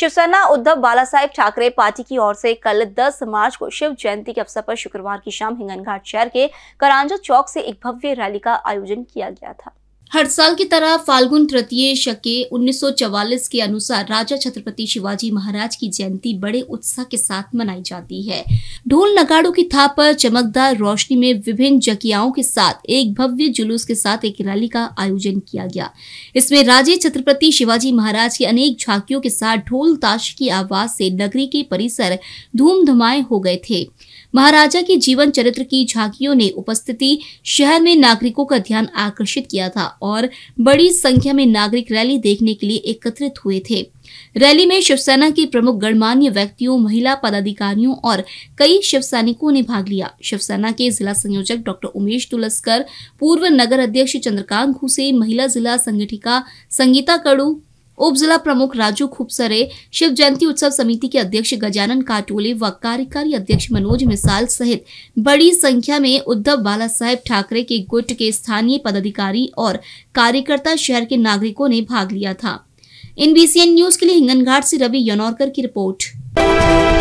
Shiv Sena Uddhav Bala Saheb Thackeray party की ओर से कल 10 मार्च को शिव जयंती के अवसर पर शुक्रवार की शाम हिंगनघाट शहर के करांजा चौक से एक भव्य रैली का आयोजन किया गया था हर साल की तरह फाल्गुन तृतीय शके 1944 के अनुसार राजा छत्रपति शिवाजी महाराज की जयंती बड़े उत्साह के साथ मनाई जाती है ढोल नगाड़ों की थाप पर चमकदार रोशनी में विभिन्न जकियाओं के साथ एक भव्य जुलूस के साथ एक रैली का आयोजन किया गया इसमें राजे छत्रपति शिवाजी महाराज की अनेक झांकियों के साथ ढोल ताश की आवाज से नगरी के परिसर धूमधमाए हो गए थे महाराजा के जीवन चरित्र की झांकियों ने उपस्थिति शहर में नागरिकों का ध्यान आकर्षित किया था और बड़ी संख्या में नागरिक रैली देखने के लिए एकत्रित हुए थे रैली में शिवसेना के प्रमुख गणमान्य व्यक्तियों महिला पदाधिकारियों और कई शिव सैनिकों ने भाग लिया शिवसेना के जिला संयोजक डॉक्टर उमेश तुलस्कर पूर्व नगर अध्यक्ष चंद्रकांत घुसे महिला जिला संगठिका संगीता कड़ू उप जिला प्रमुख राजू खुबसरे शिव जयंती उत्सव समिति के अध्यक्ष गजानन काटोले व कार्यकारी अध्यक्ष मनोज मिसाल सहित बड़ी संख्या में उद्धव बाला साहेब ठाकरे के गुट के स्थानीय पदाधिकारी और कार्यकर्ता शहर के नागरिकों ने भाग लिया था इन एन न्यूज के लिए हिंगनघाट से रवि यनौरकर की रिपोर्ट